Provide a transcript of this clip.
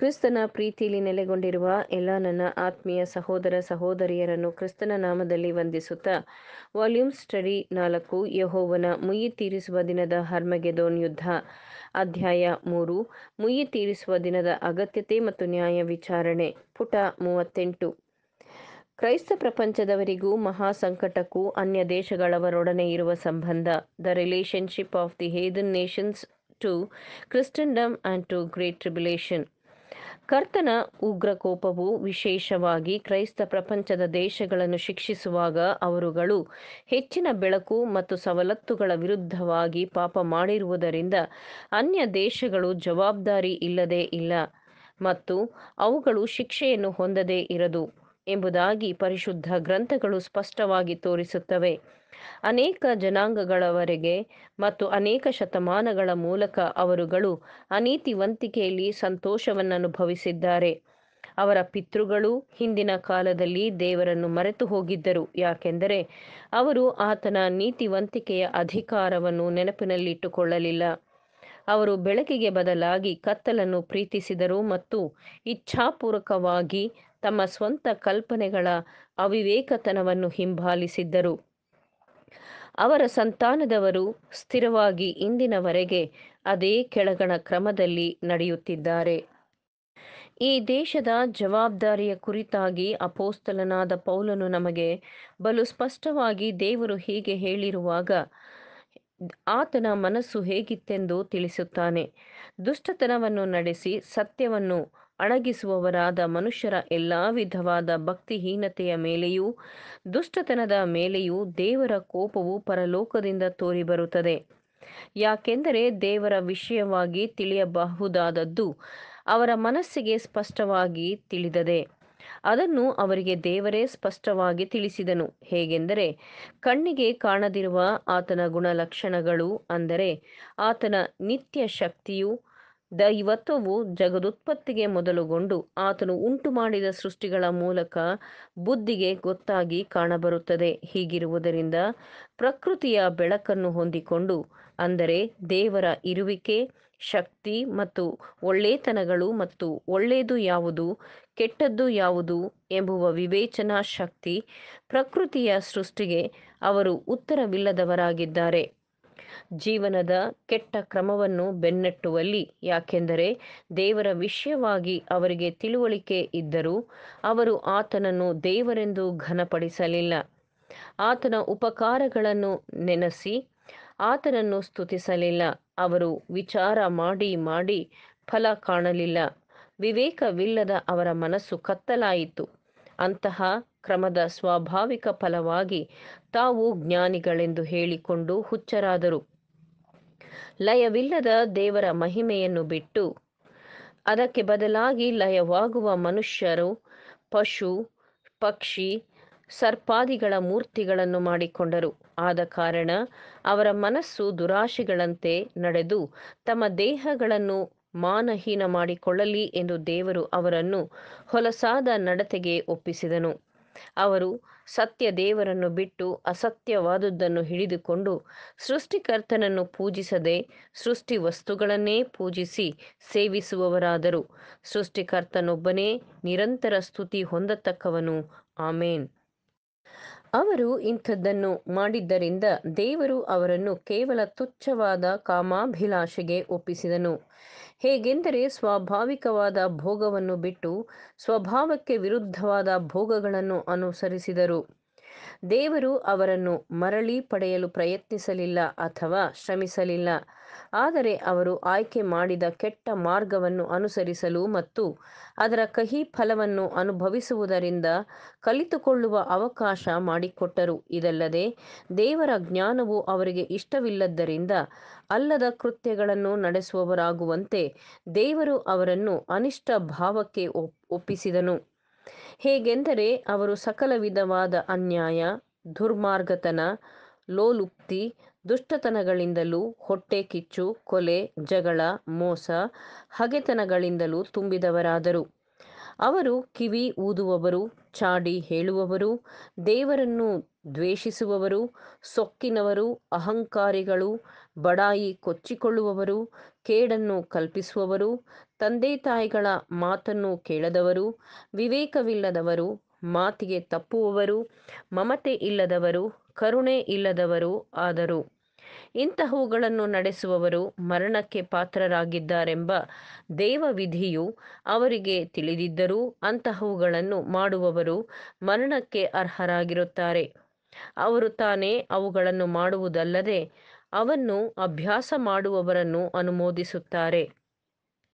ಕ್ರಿಸ್ತನ ಪ್ರೀತಿಯಲ್ಲಿ ನೆಲೆಗೊಂಡಿರುವ ಎಲ್ಲ ನನ್ನ ಆತ್ಮೀಯ ಸಹೋದರ ಸಹೋದರಿಯರನ್ನು ಕ್ರಿಸ್ತನ ನಾಮದಲ್ಲಿ ವಂದಿಸುತ್ತಾ ವಾಲ್ಯೂಮ್ ಸ್ಟಡಿ ನಾಲ್ಕು ಯಹೋವನ ಮುಯಿ ತೀರಿಸುವ ದಿನದ ಹರ್ಮಗೆದೋನ್ ಯುದ್ಧ ಅಧ್ಯಾಯ ಮೂರು ಮುಯಿ ತೀರಿಸುವ ದಿನದ ಅಗತ್ಯತೆ ಮತ್ತು ನ್ಯಾಯ ವಿಚಾರಣೆ ಪುಟ ಮೂವತ್ತೆಂಟು ಕ್ರೈಸ್ತ ಪ್ರಪಂಚದವರಿಗೂ ಮಹಾ ಸಂಕಟಕ್ಕೂ ಅನ್ಯ ದೇಶಗಳವರೊಡನೆ ಇರುವ ಸಂಬಂಧ the relationship of the heathen nations to Christendom and to great tribulation ಕರ್ತನ ಉಗ್ರ ಕೋಪವು ವಿಶೇಷವಾಗಿ ಕ್ರೈಸ್ತ ಪ್ರಪಂಚದ ದೇಶಗಳನ್ನು ಶಿಕ್ಷಿಸುವಾಗ ಅವರುಗಳು ಹೆಚ್ಚಿನ ಬೆಳಕು ಮತ್ತು ಸವಲತ್ತುಗಳ ವಿರುದ್ಧವಾಗಿ ಪಾಪ ಮಾಡಿರುವುದರಿಂದ ಅನ್ಯ ದೇಶಗಳು ಜವಾಬ್ದಾರಿ ಇಲ್ಲದೇ ಇಲ್ಲ ಮತ್ತು ಅವುಗಳು ಶಿಕ್ಷೆಯನ್ನು ಹೊಂದದೇ ಇರದು ಎಂಬುದಾಗಿ ಪರಿಶುದ್ಧ ಗ್ರಂಥಗಳು ಸ್ಪಷ್ಟವಾಗಿ ತೋರಿಸುತ್ತವೆ ಅನೇಕ ಜನಾಂಗಗಳವರೆಗೆ ಮತ್ತು ಅನೇಕ ಶತಮಾನಗಳ ಮೂಲಕ ಅವರುಗಳು ಅನೀತಿವಂತಿಕೆಯಲ್ಲಿ ಸಂತೋಷವನ್ನು ಅನುಭವಿಸಿದ್ದಾರೆ ಅವರ ಪಿತೃಗಳು ಹಿಂದಿನ ಕಾಲದಲ್ಲಿ ದೇವರನ್ನು ಮರೆತು ಹೋಗಿದ್ದರು ಯಾಕೆಂದರೆ ಅವರು ಆತನ ನೀತಿವಂತಿಕೆಯ ಅಧಿಕಾರವನ್ನು ನೆನಪಿನಲ್ಲಿಟ್ಟುಕೊಳ್ಳಲಿಲ್ಲ ಅವರು ಬೆಳಕಿಗೆ ಬದಲಾಗಿ ಕತ್ತಲನ್ನು ಪ್ರೀತಿಸಿದರು ಮತ್ತು ಇಚ್ಛಾಪೂರ್ವಕವಾಗಿ ತಮ್ಮ ಸ್ವಂತ ಕಲ್ಪನೆಗಳ ಅವಿವೇಕತನವನ್ನು ಹಿಂಬಾಲಿಸಿದ್ದರು ಅವರ ಸಂತಾನದವರು ಸ್ಥಿರವಾಗಿ ಇಂದಿನವರೆಗೆ ಅದೇ ಕೆಳಗಣ ಕ್ರಮದಲ್ಲಿ ನಡೆಯುತ್ತಿದ್ದಾರೆ ಈ ದೇಶದ ಜವಾಬ್ದಾರಿಯ ಕುರಿತಾಗಿ ಅಪೋಸ್ತಲನಾದ ಪೌಲನು ನಮಗೆ ಬಲು ಸ್ಪಷ್ಟವಾಗಿ ದೇವರು ಹೀಗೆ ಹೇಳಿರುವಾಗ ಆತನ ಮನಸ್ಸು ಹೇಗಿತ್ತೆಂದು ತಿಳಿಸುತ್ತಾನೆ ದುಷ್ಟತನವನ್ನು ನಡೆಸಿ ಸತ್ಯವನ್ನು ಅಣಗಿಸುವವರಾದ ಮನುಷ್ಯರ ಎಲ್ಲ ವಿಧವಾದ ಭಕ್ತಿಹೀನತೆಯ ಮೇಲೆಯೂ ದುಷ್ಟತನದ ಮೇಲೆಯೂ ದೇವರ ಕೋಪವು ಪರಲೋಕದಿಂದ ತೋರಿಬರುತ್ತದೆ ಯಾಕೆಂದರೆ ದೇವರ ವಿಷಯವಾಗಿ ತಿಳಿಯಬಹುದಾದದ್ದು ಅವರ ಮನಸ್ಸಿಗೆ ಸ್ಪಷ್ಟವಾಗಿ ತಿಳಿದದೆ ಅದನ್ನು ಅವರಿಗೆ ದೇವರೇ ಸ್ಪಷ್ಟವಾಗಿ ತಿಳಿಸಿದನು ಹೇಗೆಂದರೆ ಕಣ್ಣಿಗೆ ಕಾಣದಿರುವ ಆತನ ಗುಣಲಕ್ಷಣಗಳು ಅಂದರೆ ಆತನ ನಿತ್ಯ ಶಕ್ತಿಯು ದೈವತ್ವವು ಜಗದುತ್ಪತ್ತಿಗೆ ಮೊದಲುಗೊಂಡು ಆತನು ಉಂಟು ಮಾಡಿದ ಸೃಷ್ಟಿಗಳ ಮೂಲಕ ಬುದ್ಧಿಗೆ ಗೊತ್ತಾಗಿ ಕಾಣಬರುತ್ತದೆ ಹೀಗಿರುವುದರಿಂದ ಪ್ರಕೃತಿಯ ಬೆಳಕನ್ನು ಹೊಂದಿಕೊಂಡು ಅಂದರೆ ದೇವರ ಇರುವಿಕೆ ಶಕ್ತಿ ಮತ್ತು ಒಳ್ಳೆತನಗಳು ಮತ್ತು ಒಳ್ಳೆಯದು ಯಾವುದು ಕೆಟ್ಟದ್ದು ಯಾವುದು ಎಂಬುವ ವಿವೇಚನಾ ಶಕ್ತಿ ಪ್ರಕೃತಿಯ ಸೃಷ್ಟಿಗೆ ಅವರು ಉತ್ತರವಿಲ್ಲದವರಾಗಿದ್ದಾರೆ ಜೀವನದ ಕೆಟ್ಟ ಕ್ರಮವನ್ನು ಬೆನ್ನಟ್ಟುವಲ್ಲಿ ಯಾಕೆಂದರೆ ದೇವರ ವಿಷಯವಾಗಿ ಅವರಿಗೆ ತಿಳುವಳಿಕೆ ಇದ್ದರೂ ಅವರು ಆತನನ್ನು ದೇವರೆಂದು ಘನಪಡಿಸಲಿಲ್ಲ ಆತನ ಉಪಕಾರಗಳನ್ನು ನೆನೆಸಿ ಆತನನ್ನು ಸ್ತುತಿಸಲಿಲ್ಲ ಅವರು ವಿಚಾರ ಮಾಡಿ ಮಾಡಿ ಫಲ ಕಾಣಲಿಲ್ಲ ವಿವೇಕವಿಲ್ಲದ ಅವರ ಮನಸ್ಸು ಕತ್ತಲಾಯಿತು ಅಂತಹ ಕ್ರಮದ ಸ್ವಾಭಾವಿಕ ಫಲವಾಗಿ ತಾವು ಜ್ಞಾನಿಗಳೆಂದು ಹೇಳಿಕೊಂಡು ಹುಚ್ಚರಾದರು ಲಯವಿಲ್ಲದ ದೇವರ ಮಹಿಮೆಯನ್ನು ಬಿಟ್ಟು ಅದಕ್ಕೆ ಬದಲಾಗಿ ಲಯವಾಗುವ ಮನುಷ್ಯರು ಪಶು ಪಕ್ಷಿ ಸರ್ಪಾದಿಗಳ ಮೂರ್ತಿಗಳನ್ನು ಮಾಡಿಕೊಂಡರು ಆದ ಕಾರಣ ಅವರ ಮನಸ್ಸು ದುರಾಶೆಗಳಂತೆ ನಡೆದು ತಮ್ಮ ದೇಹಗಳನ್ನು ಮಾನಹೀನ ಮಾಡಿಕೊಳ್ಳಲಿ ಎಂದು ದೇವರು ಅವರನ್ನು ಹೊಲಸಾದ ನಡತೆಗೆ ಒಪ್ಪಿಸಿದನು ಅವರು ಸತ್ಯ ದೇವರನ್ನು ಬಿಟ್ಟು ಅಸತ್ಯವಾದುದನ್ನು ಹಿಡಿದುಕೊಂಡು ಸೃಷ್ಟಿಕರ್ತನನ್ನು ಪೂಜಿಸದೆ ಸೃಷ್ಟಿ ವಸ್ತುಗಳನ್ನೇ ಪೂಜಿಸಿ ಸೇವಿಸುವವರಾದರು ಸೃಷ್ಟಿಕರ್ತನೊಬ್ಬನೇ ನಿರಂತರ ಸ್ತುತಿ ಹೊಂದತಕ್ಕವನು ಆಮೇನ್ ಅವರು ಇಂಥದ್ದನ್ನು ಮಾಡಿದ್ದರಿಂದ ದೇವರು ಅವರನ್ನು ಕೇವಲ ತುಚ್ಛವಾದ ಕಾಮಾಭಿಲಾಷೆಗೆ ಒಪ್ಪಿಸಿದನು ಹೇಗೆಂದರೆ ಸ್ವಾಭಾವಿಕವಾದ ಭೋಗವನ್ನು ಬಿಟ್ಟು ಸ್ವಭಾವಕ್ಕೆ ವಿರುದ್ಧವಾದ ಭೋಗಗಳನ್ನು ಅನುಸರಿಸಿದರು ದೇವರು ಅವರನ್ನು ಮರಳಿ ಪಡೆಯಲು ಪ್ರಯತ್ನಿಸಲಿಲ್ಲ ಅಥವಾ ಶ್ರಮಿಸಲಿಲ್ಲ ಆದರೆ ಅವರು ಆಯ್ಕೆ ಮಾಡಿದ ಕೆಟ್ಟ ಮಾರ್ಗವನ್ನು ಅನುಸರಿಸಲು ಮತ್ತು ಅದರ ಕಹಿ ಫಲವನ್ನು ಅನುಭವಿಸುವುದರಿಂದ ಕಲಿತುಕೊಳ್ಳುವ ಅವಕಾಶ ಮಾಡಿಕೊಟ್ಟರು ಇದಲ್ಲದೆ ದೇವರ ಜ್ಞಾನವು ಅವರಿಗೆ ಇಷ್ಟವಿಲ್ಲದ್ದರಿಂದ ಅಲ್ಲದ ಕೃತ್ಯಗಳನ್ನು ನಡೆಸುವವರಾಗುವಂತೆ ದೇವರು ಅವರನ್ನು ಅನಿಷ್ಟ ಭಾವಕ್ಕೆ ಒಪ್ಪಿಸಿದನು ಹೇಗೆಂದರೆ ಅವರು ಸಕಲ ವಿಧವಾದ ಅನ್ಯಾಯ ದುರ್ಮಾರ್ಗತನ ಲೋಲುಪ್ತಿ ದುಷ್ಟತನಗಳಿಂದಲೂ ಹೊಟ್ಟೆ ಕಿಚ್ಚು ಕೊಲೆ ಜಗಳ ಮೋಸ ಹಗೆತನಗಳಿಂದಲೂ ತುಂಬಿದವರಾದರು ಅವರು ಕಿವಿ ಊದುವವರು ಚಾಡಿ ಹೇಳುವವರು ದೇವರನ್ನು ದ್ವೇಷಿಸುವವರು ಸೊಕ್ಕಿನವರು ಅಹಂಕಾರಿಗಳು ಬಡಾಯಿ ಕೊಚ್ಚಿಕೊಳ್ಳುವವರು ಕೇಡನ್ನು ಕಲ್ಪಿಸುವವರು ತಂದೆ ತಾಯಿಗಳ ಮಾತನ್ನು ಕೇಳದವರು ವಿವೇಕವಿಲ್ಲದವರು ಮಾತಿಗೆ ತಪ್ಪುವವರು ಮಮತೆ ಇಲ್ಲದವರು ಕರುಣೆ ಇಲ್ಲದವರು ಆದರು ಇಂತಹವುಗಳನ್ನು ನಡೆಸುವವರು ಮರಣಕ್ಕೆ ಪಾತ್ರರಾಗಿದ್ದಾರೆಂಬ ವಿಧಿಯು ಅವರಿಗೆ ತಿಳಿದಿದ್ದರೂ ಅಂತಹವುಗಳನ್ನು ಮಾಡುವವರು ಮರಣಕ್ಕೆ ಅರ್ಹರಾಗಿರುತ್ತಾರೆ ಅವರು ತಾನೇ ಅವುಗಳನ್ನು ಮಾಡುವುದಲ್ಲದೆ ಅವನ್ನು ಅಭ್ಯಾಸ ಮಾಡುವವರನ್ನು ಅನುಮೋದಿಸುತ್ತಾರೆ